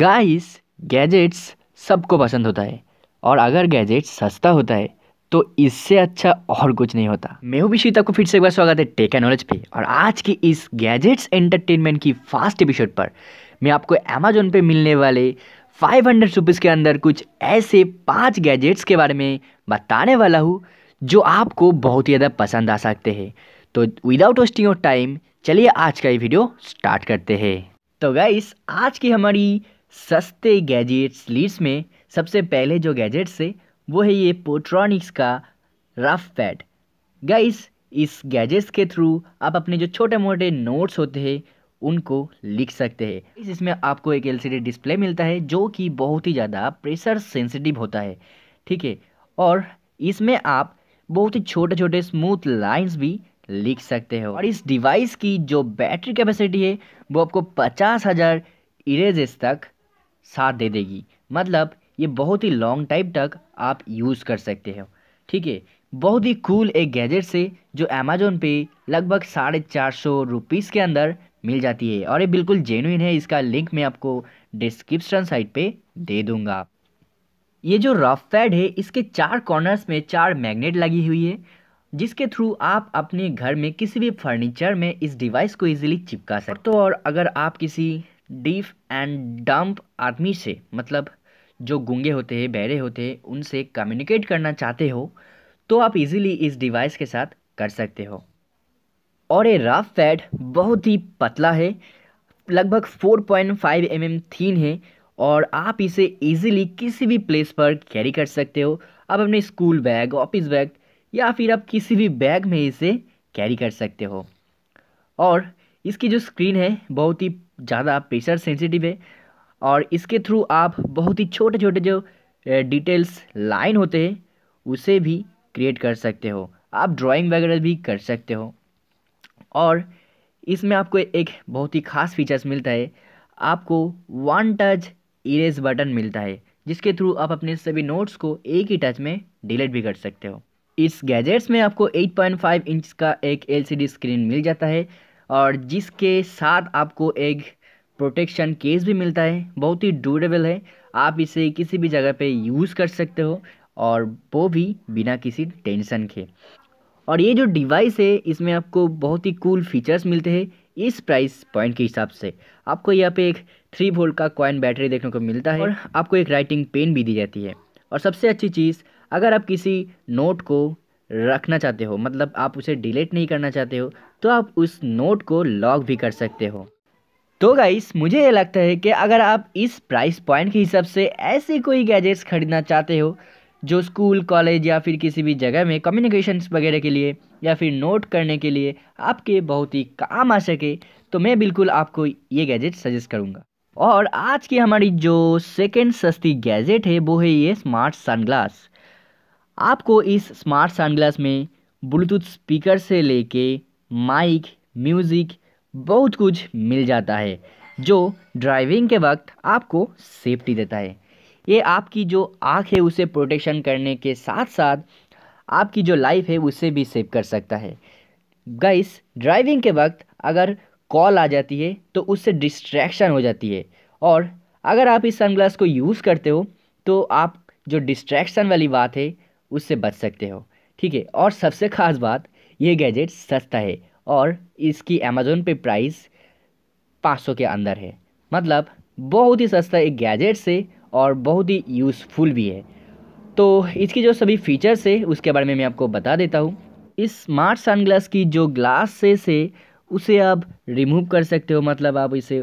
guys gadgets सबको पसंद होता है और अगर गैजेट्स सस्ता होता है तो इससे अच्छा और कुछ नहीं होता मैं भी विशिता को फिर से एक बार स्वागत है टेका नॉलेज पे और आज की इस गैजेट्स एंटरटेनमेंट की फास्ट एपिसोड पर मैं आपको अमेजोन पे मिलने वाले फाइव हंड्रेड रुपीज़ के अंदर कुछ ऐसे पाँच गैजेट्स के बारे में बताने वाला हूँ जो आपको बहुत ही ज़्यादा पसंद आ सकते हैं तो विदाउट वेस्टिंग ऑफ टाइम चलिए आज का ये वीडियो स्टार्ट करते हैं तो गाइस आज की हमारी सस्ते गैजेट्स लीड्स में सबसे पहले जो गैजेट्स है वो है ये पोट्रॉनिक्स का रफ पैड गाइस इस गैजेट्स के थ्रू आप अपने जो छोटे मोटे नोट्स होते हैं उनको लिख सकते हैं इसमें आपको एक एलसीडी डिस्प्ले मिलता है जो कि बहुत ही ज़्यादा प्रेशर सेंसिटिव होता है ठीक है और इसमें आप बहुत ही छोटे छोटे स्मूथ लाइंस भी लिख सकते हो और इस डिवाइस की जो बैटरी कैपेसिटी है वो आपको पचास हज़ार इरेजेस तक साथ दे देगी मतलब ये बहुत ही लॉन्ग टाइम तक आप यूज़ कर सकते हो ठीक है बहुत ही कूल एक गैजेट से जो अमेजोन पे लगभग साढ़े चार सौ रुपीज़ के अंदर मिल जाती है और ये बिल्कुल जेनुइन है इसका लिंक मैं आपको डिस्क्रिप्शन साइट पे दे दूंगा ये जो रफ पैड है इसके चार कॉर्नर्स में चार मैग्नेट लगी हुई है जिसके थ्रू आप अपने घर में किसी भी फर्नीचर में इस डिवाइस को इजीली चिपका सकते हो तो और अगर आप किसी डीफ एंड डम्प आदमी से मतलब जो गूंगे होते हैं बहरे होते हैं उनसे कम्युनिकेट करना चाहते हो तो आप इजीली इस डिवाइस के साथ कर सकते हो और ये रफ पैड बहुत ही पतला है लगभग 4.5 पॉइंट mm थीन है और आप इसे इजीली किसी भी प्लेस पर कैरी कर सकते हो आप अपने स्कूल बैग ऑफिस बैग या फिर आप किसी भी बैग में इसे कैरी कर सकते हो और इसकी जो स्क्रीन है बहुत ही ज़्यादा प्रेशर सेंसिटिव है और इसके थ्रू आप बहुत ही छोटे छोटे जो डिटेल्स लाइन होते हैं उसे भी क्रिएट कर सकते हो आप ड्राइंग वगैरह भी कर सकते हो और इसमें आपको एक बहुत ही ख़ास फीचर्स मिलता है आपको वन टच इरेज बटन मिलता है जिसके थ्रू आप अपने सभी नोट्स को एक ही टच में डिलीट भी कर सकते हो इस गैजेट्स में आपको 8.5 इंच का एक एलसीडी स्क्रीन मिल जाता है और जिसके साथ आपको एक प्रोटेक्शन केस भी मिलता है बहुत ही ड्यूरेबल है आप इसे किसी भी जगह पे यूज़ कर सकते हो और वो भी बिना किसी टेंशन के और ये जो डिवाइस है इसमें आपको बहुत ही कूल फीचर्स मिलते हैं इस प्राइस पॉइंट के हिसाब से आपको यहाँ पे एक थ्री वोल्ट का कॉइन बैटरी देखने को मिलता है और आपको एक राइटिंग पेन भी दी जाती है और सबसे अच्छी चीज़ अगर आप किसी नोट को रखना चाहते हो मतलब आप उसे डिलीट नहीं करना चाहते हो तो आप उस नोट को लॉक भी कर सकते हो तो गाइस मुझे ये लगता है कि अगर आप इस प्राइस पॉइंट के हिसाब से ऐसे कोई गैजेट्स खरीदना चाहते हो जो स्कूल कॉलेज या फिर किसी भी जगह में कम्युनिकेशंस वगैरह के लिए या फिर नोट करने के लिए आपके बहुत ही काम आ सके तो मैं बिल्कुल आपको ये गैजेट सजेस्ट करूँगा और आज की हमारी जो सेकेंड सस्ती गैजेट है वो है ये स्मार्ट सनग्लास आपको इस स्मार्ट सनग्लास में ब्लूटूथ स्पीकर से लेके माइक म्यूज़िक बहुत कुछ मिल जाता है जो ड्राइविंग के वक्त आपको सेफ्टी देता है ये आपकी जो आँख है उसे प्रोटेक्शन करने के साथ साथ आपकी जो लाइफ है उसे भी सेव कर सकता है गाइस ड्राइविंग के वक्त अगर कॉल आ जाती है तो उससे डिस्ट्रैक्शन हो जाती है और अगर आप इस सनग्लास को यूज़ करते हो तो आप जो डिस्ट्रैक्शन वाली बात है उससे बच सकते हो ठीक है और सबसे ख़ास बात ये गैजेट सस्ता है और इसकी अमेज़ोन पे प्राइस 500 के अंदर है मतलब बहुत ही सस्ता एक गैजेट से और बहुत ही यूज़फुल भी है तो इसकी जो सभी फीचर्स है उसके बारे में मैं आपको बता देता हूँ इस स्मार्ट सनग्लास की जो ग्लास से से उसे आप रिमूव कर सकते हो मतलब आप इसे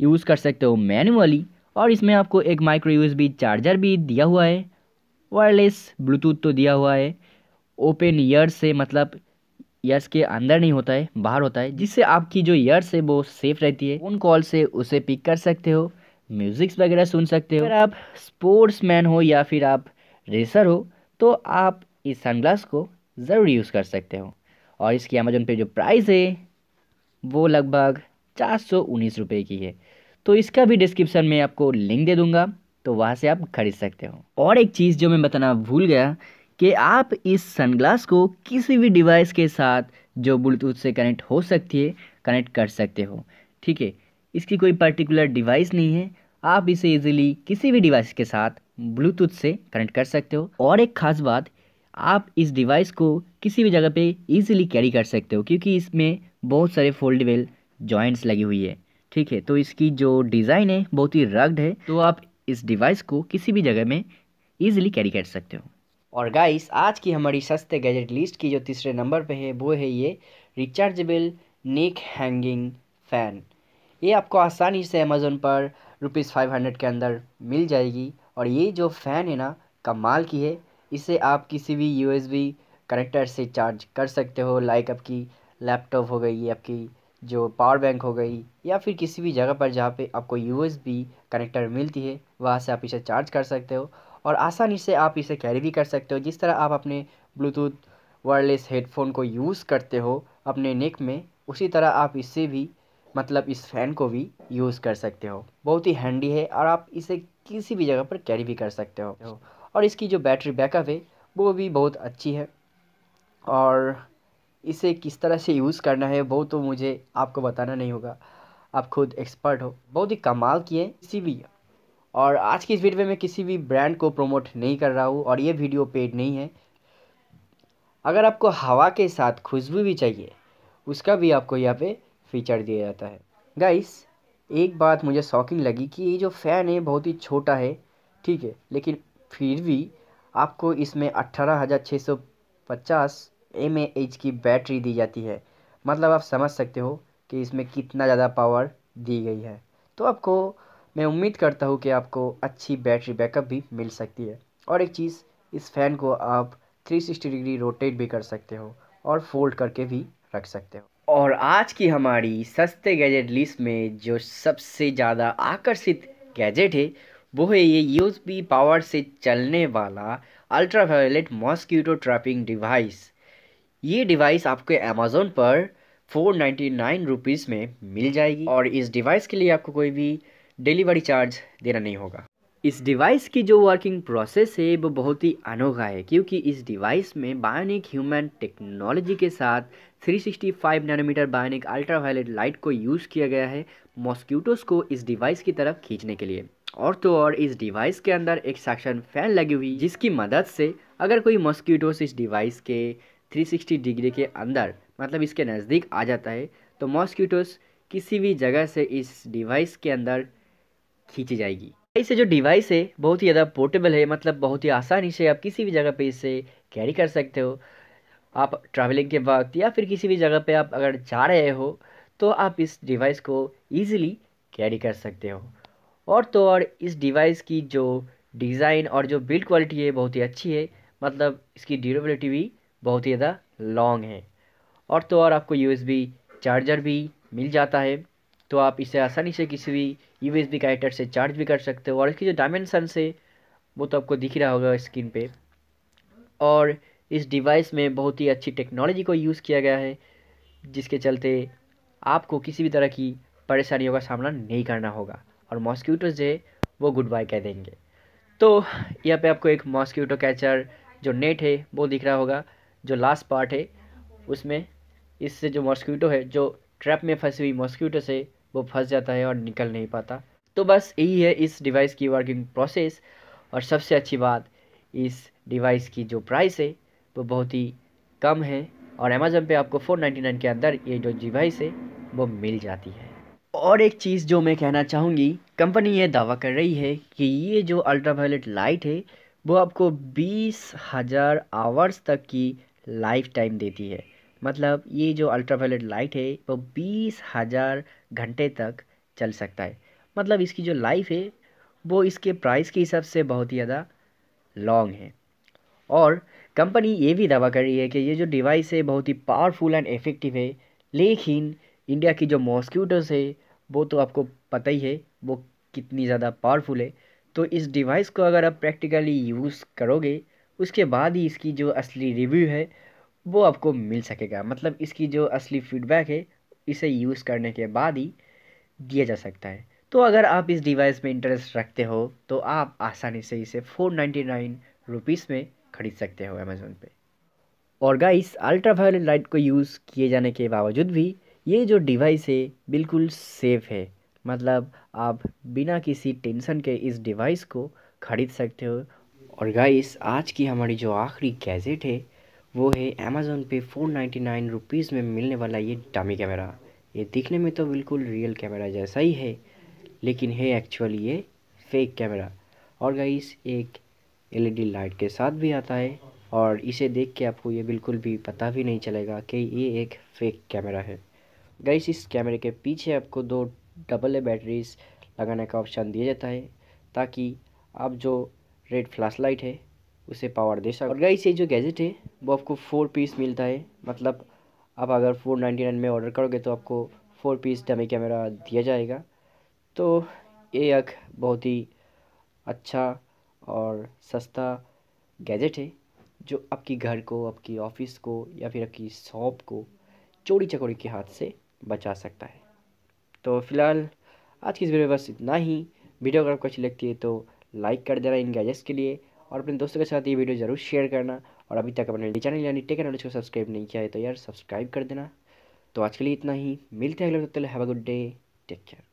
यूज़ कर सकते हो मैनुअली और इसमें आपको एक माइक्रो यूएसबी चार्जर भी दिया हुआ है वायरलेस ब्लूटूथ तो दिया हुआ है ओपन ईयर से मतलब ईयर्स के अंदर नहीं होता है बाहर होता है जिससे आपकी जो ईयर्स है वो सेफ रहती है फ़ोन कॉल से उसे पिक कर सकते हो म्यूज़िक्स वगैरह सुन सकते हो अगर आप स्पोर्ट्स मैन हो या फिर आप रेसर हो तो आप इस सनग्लास को ज़रूर यूज़ कर सकते हो और इसकी अमेजोन पे जो प्राइस है वो लगभग चार सौ उन्नीस रुपये की है तो इसका भी डिस्क्रिप्शन में आपको लिंक दे दूँगा तो वहाँ से आप ख़रीद सकते हो और एक चीज़ जो मैं बताना भूल गया कि आप इस सनग्लास को किसी भी डिवाइस के साथ जो ब्लूटूथ से कनेक्ट हो सकती है कनेक्ट कर सकते हो ठीक है इसकी कोई पर्टिकुलर डिवाइस नहीं है आप इसे इजीली किसी भी डिवाइस के साथ ब्लूटूथ से कनेक्ट कर सकते हो और एक ख़ास बात आप इस डिवाइस को किसी भी जगह पे इजीली कैरी कर सकते हो क्योंकि इसमें बहुत सारे फोल्डेबल जॉइंट्स लगी हुई है ठीक है तो इसकी जो डिज़ाइन है बहुत ही रग्ड है तो आप इस डिवाइस को किसी भी जगह में ईजिली कैरी कर सकते हो और गाइस आज की हमारी सस्ते गैजेट लिस्ट की जो तीसरे नंबर पे है वो है ये रिचार्जेबल नेक हैंगिंग फ़ैन ये आपको आसानी से अमेज़ोन पर रुपीज़ फाइव हंड्रेड के अंदर मिल जाएगी और ये जो फ़ैन है ना कमाल की है इसे आप किसी भी बी कनेक्टर से चार्ज कर सकते हो लाइक आपकी लैपटॉप हो गई आपकी जो पावर बैंक हो गई या फिर किसी भी जगह पर जहाँ पे आपको बी कनेक्टर मिलती है वहाँ से आप इसे चार्ज कर सकते हो और आसानी से आप इसे कैरी भी कर सकते हो जिस तरह आप अपने ब्लूटूथ वायरलेस हेडफोन को यूज़ करते हो अपने नेक में उसी तरह आप इससे भी मतलब इस फ़ैन को भी यूज़ कर सकते हो बहुत ही हैंडी है और आप इसे किसी भी जगह पर कैरी भी कर सकते हो और इसकी जो बैटरी बैकअप है वो भी बहुत अच्छी है और इसे किस तरह से यूज़ करना है वो तो मुझे आपको बताना नहीं होगा आप खुद एक्सपर्ट हो बहुत ही कमाल की है किसी भी और आज की इस वीडियो में मैं किसी भी ब्रांड को प्रमोट नहीं कर रहा हूँ और ये वीडियो पेड नहीं है अगर आपको हवा के साथ खुशबू भी चाहिए उसका भी आपको यहाँ पे फीचर दिया जाता है गाइस एक बात मुझे शॉकिंग लगी कि ये जो फ़ैन है बहुत ही छोटा है ठीक है लेकिन फिर भी आपको इसमें अट्ठारह हज़ार छः सौ पचास एम एच की बैटरी दी जाती है मतलब आप समझ सकते हो कि इसमें कितना ज़्यादा पावर दी गई है तो आपको मैं उम्मीद करता हूँ कि आपको अच्छी बैटरी बैकअप भी मिल सकती है और एक चीज़ इस फ़ैन को आप 360 डिग्री रोटेट भी कर सकते हो और फोल्ड करके भी रख सकते हो और आज की हमारी सस्ते गैजेट लिस्ट में जो सबसे ज़्यादा आकर्षित गैजेट है वो है ये यूएसबी पावर से चलने वाला ultra violet mosquito trapping device ये डिवाइस आपको अमेज़ोन पर फोर नाइन्टी नाइन रुपीज़ में मिल जाएगी और इस डिवाइस के लिए आपको कोई भी डिलीवरी चार्ज देना नहीं होगा इस डिवाइस की जो वर्किंग प्रोसेस है वो बहुत ही अनोखा है क्योंकि इस डिवाइस में बायोनिक ह्यूमन टेक्नोलॉजी के साथ 365 नैनोमीटर बायोनिक अल्ट्रावायलेट लाइट को यूज़ किया गया है मॉस्क्यूटोस को इस डिवाइस की तरफ खींचने के लिए और तो और इस डिवाइस के अंदर एक सक्शन फैन लगी हुई जिसकी मदद से अगर कोई मॉस्क्यूटोस इस डिवाइस के 360 डिग्री के अंदर मतलब इसके नज़दीक आ जाता है तो मॉस्क्यूटोस किसी भी जगह से इस डिवाइस के अंदर खींची जाएगी इसे जो डिवाइस है बहुत ही ज़्यादा पोर्टेबल है मतलब बहुत ही आसानी से आप किसी भी जगह पे इसे कैरी कर सकते हो आप ट्रैवलिंग के वक्त या फिर किसी भी जगह पे आप अगर जा रहे हो तो आप इस डिवाइस को इजीली कैरी कर सकते हो और तो और इस डिवाइस की जो डिज़ाइन और जो बिल्ड क्वालिटी है बहुत ही अच्छी है मतलब इसकी ड्यूरेबिलिटी भी बहुत ही ज़्यादा लॉन्ग है और तो और आपको यू चार्जर भी मिल जाता है तो आप इसे आसानी से किसी भी यू एस बी काइटर से चार्ज भी कर सकते हो और इसकी जो डायमेंसन है वो तो आपको दिख रहा होगा स्क्रीन पे और इस डिवाइस में बहुत ही अच्छी टेक्नोलॉजी को यूज़ किया गया है जिसके चलते आपको किसी भी तरह की परेशानियों का सामना नहीं करना होगा और मॉस्क्यूटो जो है वो गुड बाय कह देंगे तो यहाँ पे आपको एक मॉस्क्यूटो कैचर जो नेट है वो दिख रहा होगा जो लास्ट पार्ट है उसमें इससे जो मॉस्क्यूटो है जो ट्रैप में फंसी हुई मॉस्क्यूटो से वो फंस जाता है और निकल नहीं पाता तो बस यही है इस डिवाइस की वर्किंग प्रोसेस और सबसे अच्छी बात इस डिवाइस की जो प्राइस है वो बहुत ही कम है और अमेज़न पे आपको 499 के अंदर ये जो डिवाइस है वो मिल जाती है और एक चीज़ जो मैं कहना चाहूँगी कंपनी ये दावा कर रही है कि ये जो अल्ट्रावायलेट लाइट है वो आपको बीस हज़ार आवर्स तक की लाइफ टाइम देती है मतलब ये जो अल्ट्रावायलेट लाइट है वो बीस हज़ार घंटे तक चल सकता है मतलब इसकी जो लाइफ है वो इसके प्राइस के हिसाब से बहुत ही ज़्यादा लॉन्ग है और कंपनी ये भी दावा कर रही है कि ये जो डिवाइस है बहुत ही पावरफुल एंड इफ़ेक्टिव है लेकिन इंडिया की जो मॉस्क्यूटोस है वो तो आपको पता ही है वो कितनी ज़्यादा पावरफुल है तो इस डिवाइस को अगर आप प्रैक्टिकली यूज़ करोगे उसके बाद ही इसकी जो असली रिव्यू है वो आपको मिल सकेगा मतलब इसकी जो असली फीडबैक है इसे यूज़ करने के बाद ही दिया जा सकता है तो अगर आप इस डिवाइस में इंटरेस्ट रखते हो तो आप आसानी से इसे फोर नाइन्टी नाइन रुपीज़ में ख़रीद सकते हो अमेज़ोन पे और गाइस अल्ट्रा वायलेट लाइट को यूज़ किए जाने के बावजूद भी ये जो डिवाइस है बिल्कुल सेफ़ है मतलब आप बिना किसी टेंशन के इस डिवाइस को ख़रीद सकते हो और गाइस आज की हमारी जो आखिरी गैजेट है वो है अमेज़ोन पे फोर नाइन्टी नाइन रुपीज़ में मिलने वाला ये डामी कैमरा ये दिखने में तो बिल्कुल रियल कैमरा जैसा ही है लेकिन है एक्चुअली ये फेक कैमरा और गाइस एक एलईडी लाइट e के साथ भी आता है और इसे देख के आपको ये बिल्कुल भी पता भी नहीं चलेगा कि ये एक फेक कैमरा है गाइस इस कैमरे के पीछे आपको दो डबल ए बैटरीज लगाने का ऑप्शन दिया जाता है ताकि आप जो रेड फ्लैश लाइट है उसे पावर दे सकते और गाइस ये जो गैजेट है वो आपको फोर पीस मिलता है मतलब आप अगर फोर नाइन्टी नाइन में ऑर्डर करोगे तो आपको फोर पीस डमी कैमरा दिया जाएगा तो ये एक बहुत ही अच्छा और सस्ता गैजेट है जो आपकी घर को आपकी ऑफिस को या फिर आपकी शॉप को चोरी चकोरी के हाथ से बचा सकता है तो फिलहाल आज की इस वीडियो में बस इतना ही वीडियो अगर आपको अच्छी लगती है तो लाइक कर देना इन गैजेट्स के लिए और अपने दोस्तों के साथ ये वीडियो ज़रूर शेयर करना और अभी तक अपने चैनल यानी टेक नॉलेज को सब्सक्राइब नहीं किया है तो यार सब्सक्राइब कर देना तो आज के लिए इतना ही मिलते हैं अगले तक have a good day take care